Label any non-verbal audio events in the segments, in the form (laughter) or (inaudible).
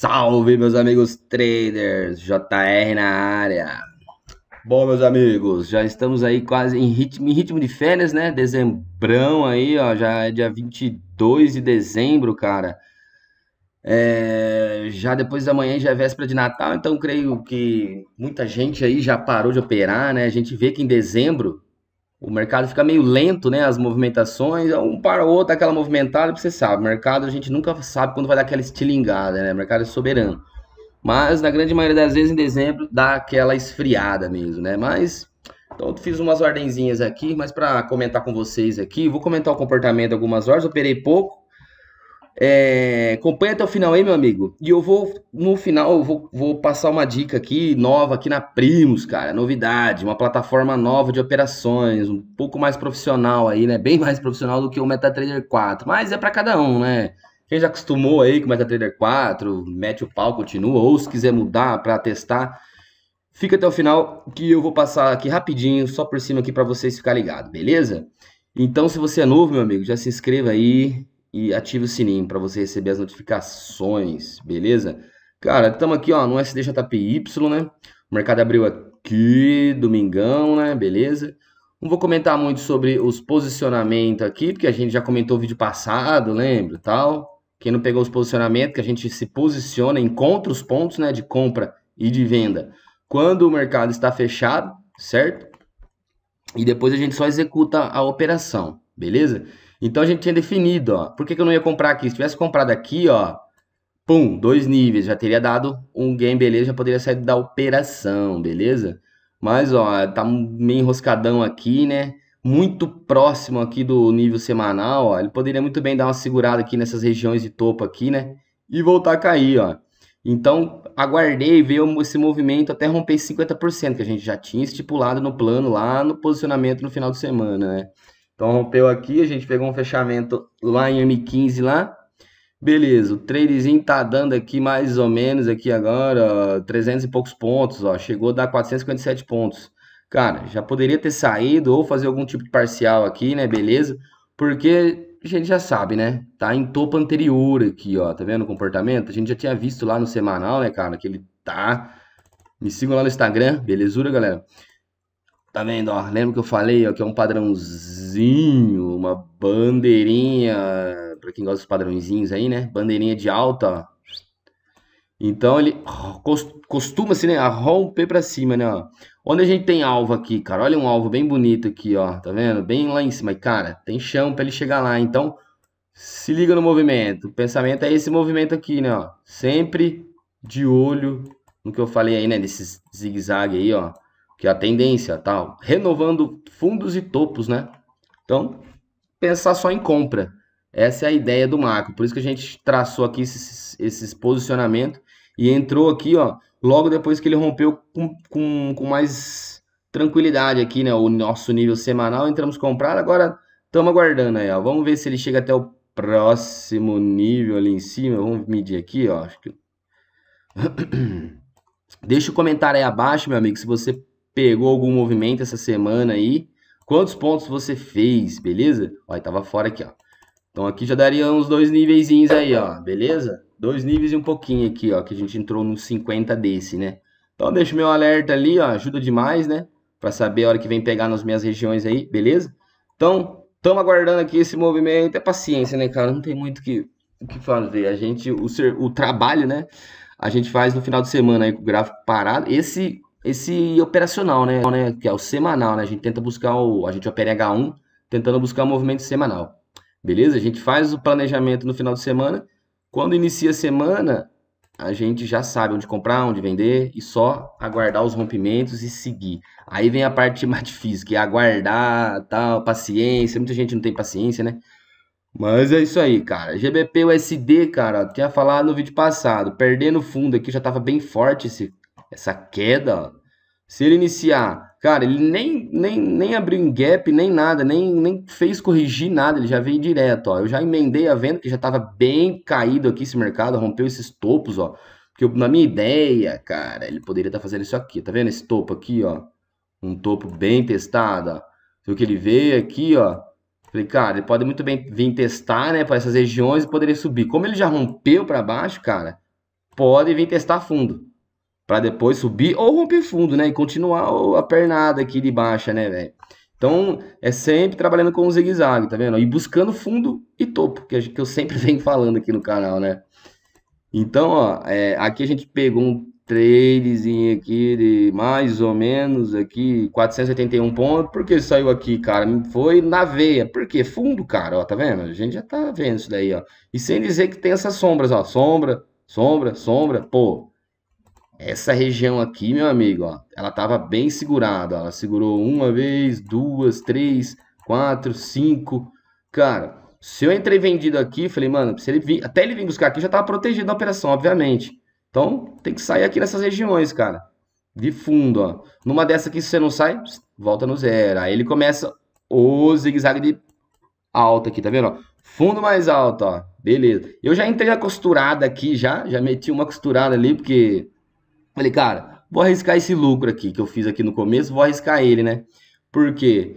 Salve, meus amigos traders! JR na área. Bom, meus amigos, já estamos aí quase em ritmo, em ritmo de férias, né? Dezembrão aí, ó, já é dia 22 de dezembro, cara. É, já depois da manhã já é véspera de Natal, então creio que muita gente aí já parou de operar, né? A gente vê que em dezembro o mercado fica meio lento, né? As movimentações, é um para o outro, aquela movimentada, você sabe. Mercado a gente nunca sabe quando vai dar aquela estilingada, né? Mercado é soberano. Mas na grande maioria das vezes em dezembro dá aquela esfriada mesmo, né? Mas então fiz umas ordenzinhas aqui, mas para comentar com vocês aqui, vou comentar o comportamento algumas horas, operei pouco, é, acompanha até o final aí, meu amigo. E eu vou, no final, eu vou, vou passar uma dica aqui, nova, aqui na Primos, cara. Novidade, uma plataforma nova de operações, um pouco mais profissional aí, né? Bem mais profissional do que o MetaTrader 4. Mas é para cada um, né? Quem já acostumou aí com o MetaTrader 4, mete o pau, continua. Ou se quiser mudar para testar, fica até o final que eu vou passar aqui rapidinho, só por cima aqui para vocês ficarem ligados, beleza? Então, se você é novo, meu amigo, já se inscreva aí e ative o sininho para você receber as notificações, beleza? Cara, estamos aqui ó, no SDJPY, né? O mercado abriu aqui, domingão, né? Beleza? Não vou comentar muito sobre os posicionamentos aqui, porque a gente já comentou o vídeo passado, lembra? Tal. Quem não pegou os posicionamentos, que a gente se posiciona, encontra os pontos né, de compra e de venda quando o mercado está fechado, certo? E depois a gente só executa a operação, beleza? Então a gente tinha definido, ó, por que, que eu não ia comprar aqui? Se tivesse comprado aqui, ó, pum, dois níveis, já teria dado um game, beleza, já poderia sair da operação, beleza? Mas, ó, tá meio enroscadão aqui, né? Muito próximo aqui do nível semanal, ó, ele poderia muito bem dar uma segurada aqui nessas regiões de topo aqui, né? E voltar a cair, ó. Então, aguardei ver esse movimento até romper 50%, que a gente já tinha estipulado no plano lá no posicionamento no final de semana, né? Então rompeu aqui, a gente pegou um fechamento lá em M15 lá. Beleza, o tradezinho tá dando aqui mais ou menos aqui agora ó, 300 e poucos pontos, ó, chegou a dar 457 pontos. Cara, já poderia ter saído ou fazer algum tipo de parcial aqui, né, beleza? Porque a gente já sabe, né? Tá em topo anterior aqui, ó, tá vendo o comportamento? A gente já tinha visto lá no semanal, né, cara, que ele tá... Me sigam lá no Instagram, belezura, galera? Tá vendo, ó? Lembra que eu falei, ó, que é um padrãozinho, uma bandeirinha, para quem gosta dos padrãozinhos aí, né? Bandeirinha de alta, ó. Então ele costuma-se, assim, né, a romper para cima, né, ó. Onde a gente tem alvo aqui, cara? Olha um alvo bem bonito aqui, ó, tá vendo? Bem lá em cima, e cara, tem chão para ele chegar lá. Então, se liga no movimento. O pensamento é esse movimento aqui, né, ó. Sempre de olho no que eu falei aí, né, desse zigue-zague aí, ó que é a tendência, tal, tá? renovando fundos e topos, né? Então, pensar só em compra. Essa é a ideia do macro. Por isso que a gente traçou aqui esses, esses posicionamentos e entrou aqui, ó, logo depois que ele rompeu com, com, com mais tranquilidade aqui, né? O nosso nível semanal, entramos comprar, agora estamos aguardando aí, ó. Vamos ver se ele chega até o próximo nível ali em cima. Vamos medir aqui, ó. Acho que... (coughs) Deixa o comentário aí abaixo, meu amigo, se você pegou algum movimento essa semana aí? Quantos pontos você fez, beleza? Olha, tava fora aqui, ó. Então aqui já daria uns dois níveis aí, ó, beleza? Dois níveis e um pouquinho aqui, ó, que a gente entrou nos 50 desse, né? Então deixa meu alerta ali, ó, ajuda demais, né? Para saber a hora que vem pegar nas minhas regiões aí, beleza? Então, estamos aguardando aqui esse movimento. É paciência, né, cara? Não tem muito que, o que fazer. A gente, o, ser, o trabalho, né? A gente faz no final de semana aí com o gráfico parado. Esse esse operacional, né? né? Que é o semanal, né? A gente tenta buscar o. A gente opera H1 tentando buscar o movimento semanal. Beleza? A gente faz o planejamento no final de semana. Quando inicia a semana, a gente já sabe onde comprar, onde vender e só aguardar os rompimentos e seguir. Aí vem a parte (laughs) mais difícil, que é aguardar, tal, paciência. Muita gente não tem paciência, né? Mas é isso aí, cara. GBP USD, cara, tinha falado no vídeo passado, perdendo fundo aqui já tava bem forte esse, essa queda, ó. Se ele iniciar, cara, ele nem, nem, nem abriu um gap, nem nada, nem, nem fez corrigir nada, ele já veio direto, ó. Eu já emendei a venda, que já estava bem caído aqui esse mercado, rompeu esses topos, ó. Porque eu, na minha ideia, cara, ele poderia estar tá fazendo isso aqui, tá vendo esse topo aqui, ó? Um topo bem testado, ó. Viu que ele veio aqui, ó. Falei, cara, ele pode muito bem vir testar, né, para essas regiões e poderia subir. Como ele já rompeu para baixo, cara, pode vir testar fundo para depois subir ou romper fundo, né? E continuar a pernada aqui de baixa, né, velho? Então, é sempre trabalhando com o zigue-zague, tá vendo? E buscando fundo e topo, que, que eu sempre (laughs) venho falando aqui no canal, né? Então, ó, é, aqui a gente pegou um tradezinho aqui de mais ou menos aqui 481 pontos. Por que saiu aqui, cara? Foi na veia. Por quê? Fundo, cara, ó, tá vendo? A gente já tá vendo isso daí, ó. E sem dizer que tem essas sombras, ó, sombra, sombra, sombra, pô essa região aqui, meu amigo, ó, ela tava bem segurada. ela segurou uma vez, duas, três, quatro, cinco. Cara, se eu entrei vendido aqui, falei, mano, se ele vir, até ele vir buscar aqui, já tava protegido da operação, obviamente. Então, tem que sair aqui nessas regiões, cara. De fundo, ó. Numa dessa aqui, se você não sai, volta no zero. Aí ele começa o zigue-zague de alta aqui, tá vendo? Ó? Fundo mais alto, ó. Beleza. Eu já entrei a costurada aqui já, já meti uma costurada ali, porque Falei, cara, vou arriscar esse lucro aqui que eu fiz aqui no começo, vou arriscar ele, né? Porque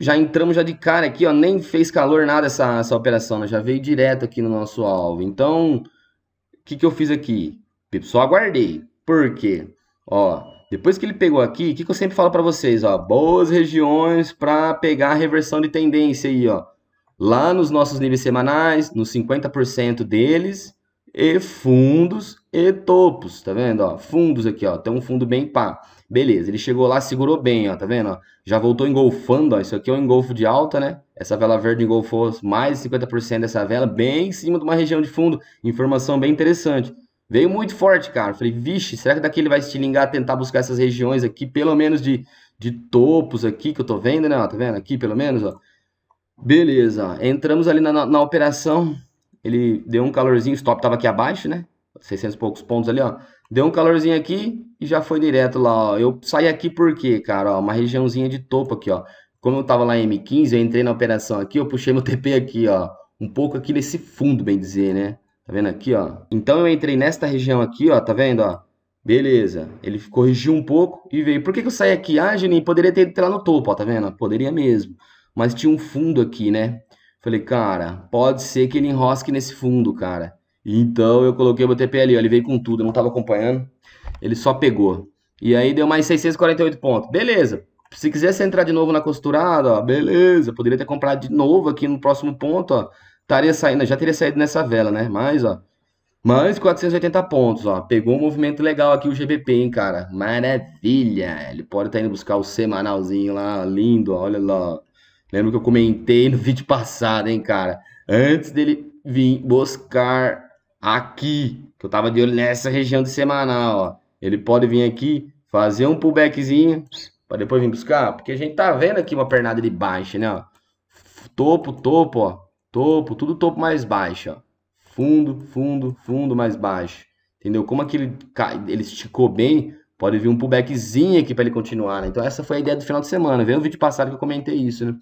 já entramos já de cara aqui, ó, nem fez calor nada essa, essa operação, né? já veio direto aqui no nosso alvo. Então, o que, que eu fiz aqui? Só aguardei. Por quê? Ó, depois que ele pegou aqui, o que, que eu sempre falo para vocês, ó, boas regiões para pegar a reversão de tendência aí, ó. Lá nos nossos níveis semanais, nos 50% deles, e fundos e topos, tá vendo? Ó, fundos aqui, ó, tem um fundo bem pá. Beleza, ele chegou lá, segurou bem, ó, tá vendo? Ó, já voltou engolfando, ó, isso aqui é um engolfo de alta, né? Essa vela verde engolfou mais de 50% dessa vela, bem em cima de uma região de fundo. Informação bem interessante. Veio muito forte, cara. Falei, vixe, será que daqui ele vai se lingar tentar buscar essas regiões aqui, pelo menos de, de topos aqui que eu tô vendo, né? Ó, tá vendo? Aqui, pelo menos, ó. Beleza, entramos ali na, na, na operação ele deu um calorzinho, o stop estava aqui abaixo, né? 600 e poucos pontos ali, ó. Deu um calorzinho aqui e já foi direto lá, ó. Eu saí aqui porque, cara, ó, uma regiãozinha de topo aqui, ó. Como eu tava lá em M15, eu entrei na operação aqui, eu puxei meu TP aqui, ó. Um pouco aqui nesse fundo, bem dizer, né? Tá vendo aqui, ó? Então eu entrei nesta região aqui, ó, tá vendo, ó? Beleza, ele corrigiu um pouco e veio. Por que, que eu saí aqui? Ah, Juninho, poderia ter entrado lá no topo, ó, tá vendo? Poderia mesmo. Mas tinha um fundo aqui, né? Falei, cara, pode ser que ele enrosque nesse fundo, cara. Então eu coloquei o meu TP ali, ó, ele veio com tudo, eu não tava acompanhando, ele só pegou. E aí deu mais 648 pontos. Beleza. Se quisesse entrar de novo na costurada, ó, beleza. Poderia ter comprado de novo aqui no próximo ponto, ó. Estaria saindo, já teria saído nessa vela, né? Mas, ó, mais 480 pontos, ó. Pegou um movimento legal aqui o GBP, hein, cara. Maravilha. Ele pode estar tá indo buscar o semanalzinho lá, lindo, ó, olha lá. Lembro que eu comentei no (laughs) vídeo passado, hein, cara? Antes dele vir buscar aqui, que eu tava de olho nessa região de semanal, ó. Ele pode vir aqui, fazer um pullbackzinho, para depois vir buscar, porque a gente tá vendo aqui uma pernada de baixa, né, ó. Topo, topo, ó. Topo, tudo topo mais baixo, ó. Fundo, fundo, fundo mais baixo. Entendeu? Como aquele é ele esticou bem, pode vir um pullbackzinho aqui para ele continuar, né? Então essa foi a ideia do final de semana. Veio o vídeo passado que eu comentei isso, né?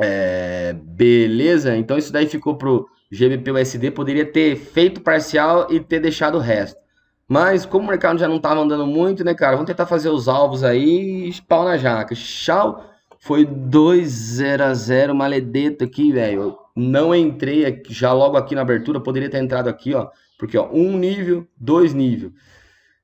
É, beleza? Então isso daí ficou pro GBP USD, poderia ter feito parcial e ter deixado o resto. Mas como o mercado já não estava andando muito, né, cara? Vamos tentar fazer os alvos aí e pau na jaca. Tchau! Foi 2-0 a 0 maledeto aqui, velho. Não entrei já logo aqui na abertura, poderia ter entrado aqui, ó. Porque, ó, um nível, dois níveis.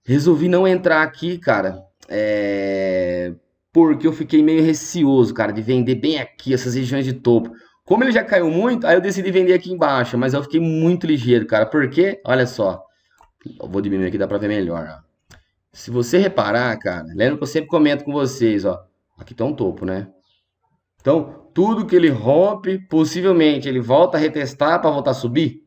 Resolvi não entrar aqui, cara, é... porque eu fiquei meio receoso, cara, de vender bem aqui, essas regiões de topo. Como ele já caiu muito, aí eu decidi vender aqui embaixo, mas eu fiquei muito ligeiro, cara. Porque, olha só, eu vou diminuir aqui, dá pra ver melhor, ó. Se você reparar, cara, lembra que eu sempre comento com vocês, ó. Aqui tá um topo, né? Então, tudo que ele rompe, possivelmente ele volta a retestar para voltar a subir.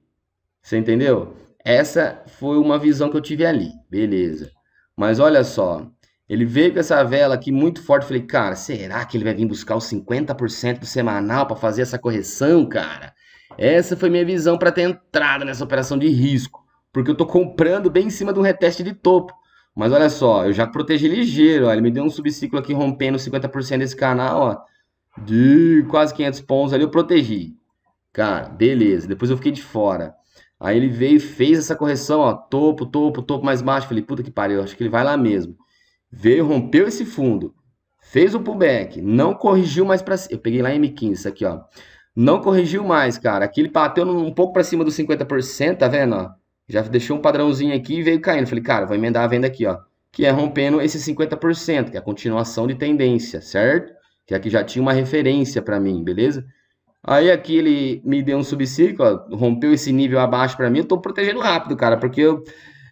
Você entendeu? Essa foi uma visão que eu tive ali, beleza. Mas olha só, ele veio com essa vela aqui muito forte. falei, cara, será que ele vai vir buscar os 50% do semanal para fazer essa correção, cara? Essa foi minha visão para ter entrada nessa operação de risco. Porque eu tô comprando bem em cima de um reteste de topo. Mas olha só, eu já protegi ligeiro, ó. Ele me deu um subciclo aqui rompendo 50% desse canal, ó. De quase 500 pontos ali, eu protegi. Cara, beleza. Depois eu fiquei de fora. Aí ele veio e fez essa correção, ó, topo, topo, topo mais baixo. Falei, puta que pariu, acho que ele vai lá mesmo. Veio, rompeu esse fundo, fez o pullback, não corrigiu mais para cima. Eu peguei lá M15, isso aqui, ó. Não corrigiu mais, cara. Aqui ele bateu um pouco para cima dos 50%, tá vendo, ó? Já deixou um padrãozinho aqui e veio caindo. Falei, cara, vou emendar a venda aqui, ó. Que é rompendo esse 50%, que é a continuação de tendência, certo? Que é aqui já tinha uma referência para mim, beleza? Aí aqui ele me deu um subsídio, rompeu esse nível abaixo para mim, eu estou protegendo rápido, cara, porque eu,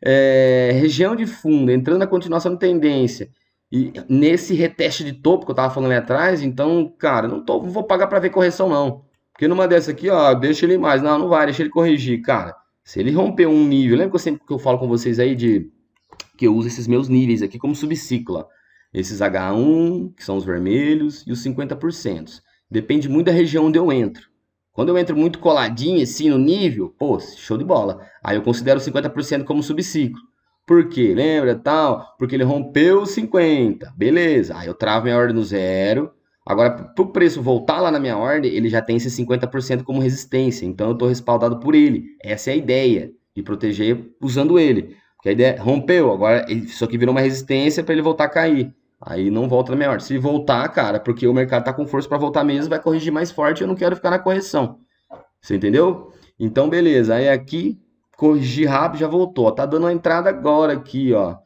é, região de fundo, entrando na continuação de tendência, e nesse reteste de topo que eu estava falando ali atrás, então, cara, não, tô, vou pagar para ver correção não. Porque numa dessa aqui, ó, deixa ele mais, não, não vai, deixa ele corrigir, cara. Se ele romper um nível, lembra que eu sempre que eu falo com vocês aí de que eu uso esses meus níveis aqui como subciclo, ó. esses H1, que são os vermelhos, e os 50%. Depende muito da região onde eu entro. Quando eu entro muito coladinho, assim, no nível, pô, show de bola. Aí eu considero 50% como subciclo. Por quê? Lembra, tal? Porque ele rompeu os 50. Beleza. Aí eu travo minha ordem no zero. Agora, para o preço voltar lá na minha ordem, ele já tem esse 50% como resistência. Então, eu estou respaldado por ele. Essa é a ideia de proteger usando ele. Porque a ideia rompeu, agora isso aqui virou uma resistência para ele voltar a cair. Aí não volta na minha hora. Se voltar, cara, porque o mercado tá com força para voltar mesmo, vai corrigir mais forte, eu não quero ficar na correção. Você entendeu? Então, beleza. Aí aqui, corrigir rápido, já voltou. tá dando uma entrada agora aqui, ó.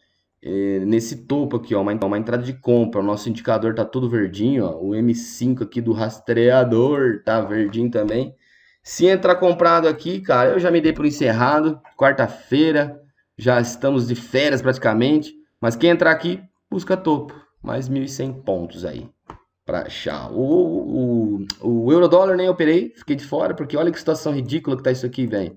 É, nesse topo aqui, ó, uma, uma entrada de compra. O nosso indicador tá tudo verdinho, ó. O M5 aqui do rastreador tá verdinho também. Se entrar comprado aqui, cara, eu já me dei por encerrado. Quarta-feira, já estamos de férias praticamente. Mas quem entrar aqui, busca topo mais 1.100 pontos aí para achar. O, o, o euro dólar nem operei, fiquei de fora, porque olha que situação ridícula que tá isso aqui, velho.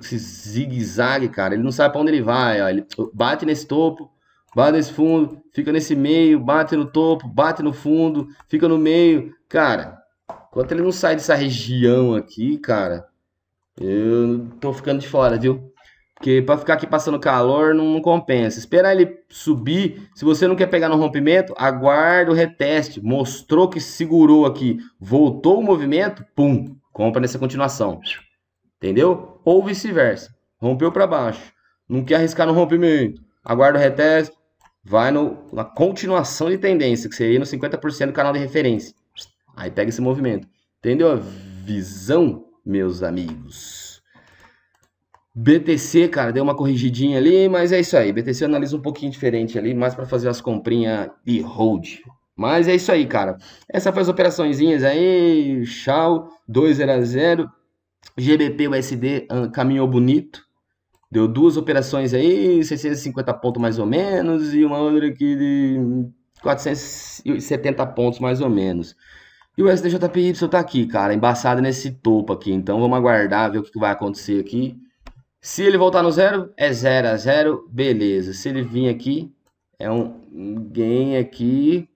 Esse zigue-zague, cara, ele não sabe para onde ele vai, ó. ele bate nesse topo, bate nesse fundo, fica nesse meio, bate no topo, bate no fundo, fica no meio. Cara, enquanto ele não sai dessa região aqui, cara, eu tô ficando de fora, viu? Porque para ficar aqui passando calor não, não, compensa. Esperar ele subir. Se você não quer pegar no rompimento, aguarda o reteste. Mostrou que segurou aqui, voltou o movimento, pum, compra nessa continuação. Entendeu? Ou vice-versa. Rompeu para baixo. Não quer arriscar no rompimento. Aguarda o reteste. Vai no, na continuação de tendência, que seria no 50% do canal de referência. Aí pega esse movimento. Entendeu a visão, meus amigos? BTC, cara, deu uma corrigidinha ali, mas é isso aí. BTC analisa um pouquinho diferente ali, mais para fazer as comprinhas e hold. Mas é isso aí, cara. Essa foi as operaçõezinhas aí. Tchau, 2 a 0. GBP USD caminhou bonito. Deu duas operações aí, 650 pontos mais ou menos, e uma outra aqui de 470 pontos mais ou menos. E o SDJPY tá aqui, cara, embaçado nesse topo aqui. Então vamos aguardar, ver o que vai acontecer aqui. Se ele voltar no zero, é 0 a 0, beleza. Se ele vir aqui, é um gain aqui,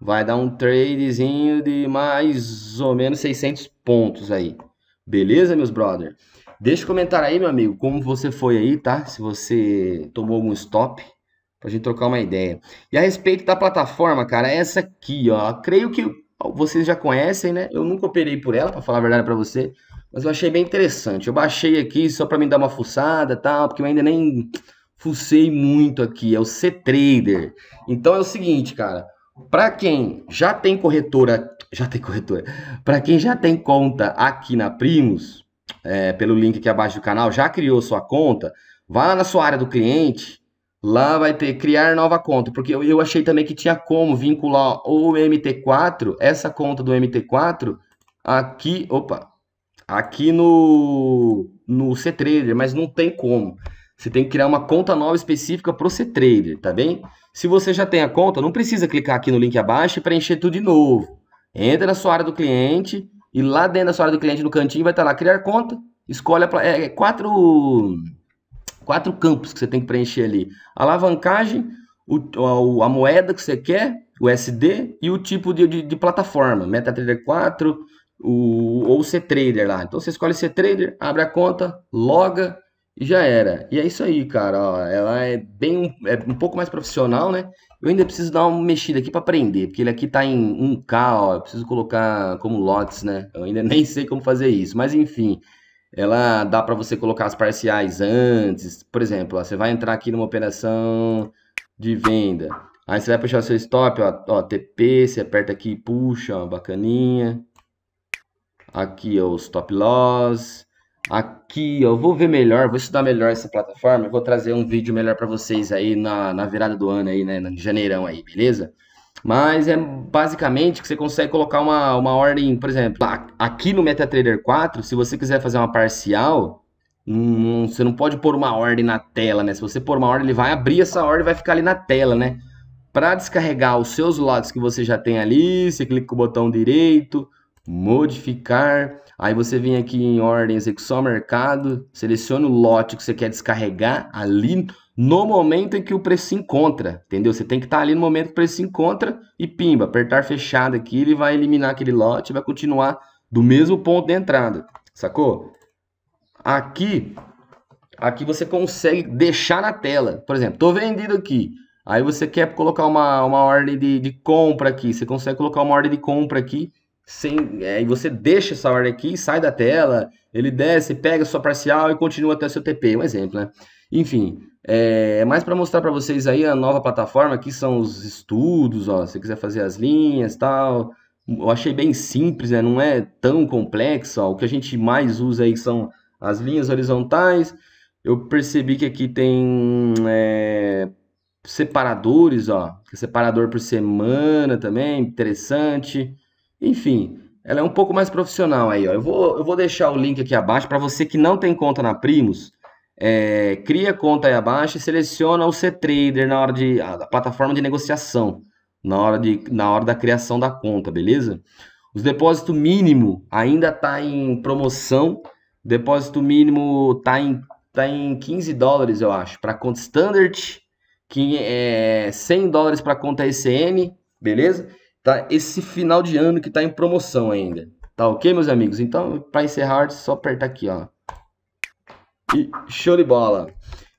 vai dar um tradezinho de mais ou menos 600 pontos aí. Beleza, meus brother? Deixa o comentário aí, meu amigo, como você foi aí, tá? Se você tomou algum stop, pra gente trocar uma ideia. E a respeito da plataforma, cara, essa aqui, ó, creio que vocês já conhecem, né? Eu nunca operei por ela, para falar a verdade para você. Mas eu achei bem interessante. Eu baixei aqui só para me dar uma fuçada tal, porque eu ainda nem fucei muito aqui. É o C-Trader. Então é o seguinte, cara. Para quem já tem corretora, já tem corretora. Para quem já tem conta aqui na Primos, é, pelo link aqui abaixo do canal, já criou sua conta, vá na sua área do cliente, lá vai ter criar nova conta, porque eu, eu achei também que tinha como vincular o MT4, essa conta do MT4 aqui, opa, aqui no, no CTrader, mas não tem como. Você tem que criar uma conta nova específica para o CTrader, tá bem? Se você já tem a conta, não precisa clicar aqui no link abaixo e preencher tudo de novo. Entra na sua área do cliente e lá dentro da sua área do cliente, no cantinho, vai estar lá criar conta. Escolhe a, é, é, quatro, quatro campos que você tem que preencher ali. Alavancagem, o, a, moeda que você quer, o SD e o tipo de, de, de plataforma. MetaTrader 4, o, ou ser trader lá. Então você escolhe ser trader abre a conta, loga e já era. E é isso aí, cara. Ó, ela é bem é um pouco mais profissional, né? Eu ainda preciso dar uma mexida aqui para aprender, porque ele aqui tá em 1K, ó, eu preciso colocar como lotes, né? Eu ainda (laughs) nem sei como fazer isso, mas enfim. Ela dá para você colocar as parciais antes, por exemplo, ó, você vai entrar aqui numa operação de venda. Aí você vai puxar seu stop, ó, ó TP, você aperta aqui e puxa, ó, bacaninha aqui é os top loss, aqui eu vou ver melhor, vou estudar melhor essa plataforma, vou trazer um vídeo melhor para vocês aí na, na virada do ano aí, né, no janeirão aí, beleza? Mas é basicamente que você consegue colocar uma, uma ordem, por exemplo, aqui no MetaTrader 4, se você quiser fazer uma parcial, hum, você não pode pôr uma ordem na tela, né? Se você pôr uma ordem, ele vai abrir essa ordem e vai ficar ali na tela, né? Para descarregar os seus lotes que você já tem ali, você clica com o botão direito, modificar. Aí você vem aqui em ordem execução mercado, seleciona o lote que você quer descarregar ali no momento em que o preço se encontra, entendeu? Você tem que estar tá ali no momento que o preço se encontra e pimba, apertar fechado aqui, ele vai eliminar aquele lote, vai continuar do mesmo ponto de entrada, sacou? Aqui, aqui você consegue deixar na tela, por exemplo, estou vendido aqui, aí você quer colocar uma, uma ordem de, de compra aqui, você consegue colocar uma ordem de compra aqui, sem, é, e você deixa essa ordem aqui, sai da tela, ele desce, pega sua parcial e continua até o seu TP, um exemplo, né? Enfim, é, é mais para mostrar para vocês aí a nova plataforma, aqui são os estudos, ó, se você quiser fazer as linhas tal, eu achei bem simples, né? não é tão complexo, ó, o que a gente mais usa aí são as linhas horizontais, eu percebi que aqui tem é, separadores, ó, é separador por semana também, interessante, enfim, ela é um pouco mais profissional aí. Ó. Eu, vou, eu vou deixar o link aqui abaixo para você que não tem conta na Primos É, cria conta aí abaixo e seleciona o cTrader na hora de a, a plataforma de negociação, na hora, de, na hora da criação da conta, beleza? Os depósito mínimo ainda tá em promoção. O depósito mínimo está em, tá em 15 dólares, eu acho, para conta standard, que é 100 dólares para conta ECN, beleza? tá? Esse final de ano que está em promoção ainda. Tá ok, meus amigos? Então, para encerrar, só apertar aqui, ó. E show de bola.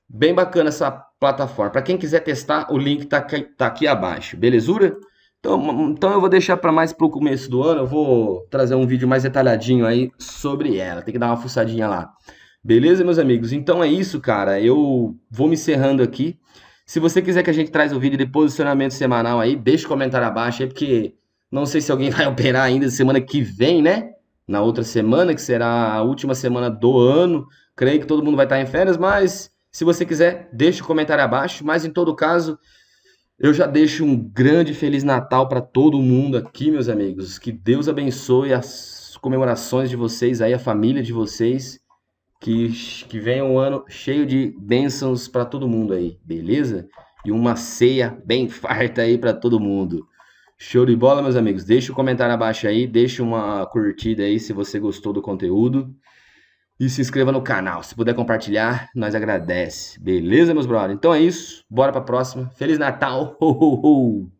Bem bacana essa plataforma. Para quem quiser testar, o link está aqui, tá aqui abaixo. Belezura? Então, então eu vou deixar para mais pro o começo do ano. Eu vou trazer um vídeo mais detalhadinho aí sobre ela. Tem que dar uma fuçadinha lá. Beleza, meus amigos? Então é isso, cara. Eu vou me encerrando aqui. Se você quiser que a gente traz o vídeo de posicionamento semanal aí, deixa o comentário abaixo aí, porque não sei se alguém (laughs) vai operar ainda semana que vem, né? Na outra semana, que será a última semana do ano. Creio que todo mundo vai estar em férias, mas se você quiser, deixa o comentário abaixo. Mas em todo caso, eu já deixo um grande Feliz Natal para todo mundo aqui, meus amigos. Que Deus abençoe as comemorações de vocês aí, a família de vocês. Que, que venha um ano cheio de bênçãos para todo mundo aí, beleza? E uma ceia bem (laughs) farta aí para todo mundo. Show de bola, meus amigos. Deixa o um comentário abaixo aí, deixa uma curtida aí se você gostou do conteúdo. E se inscreva no canal. Se puder compartilhar, nós agradece. Beleza, meus brothers? Então é isso. Bora pra próxima. Feliz Natal! (laughs) Ho, ho, ho.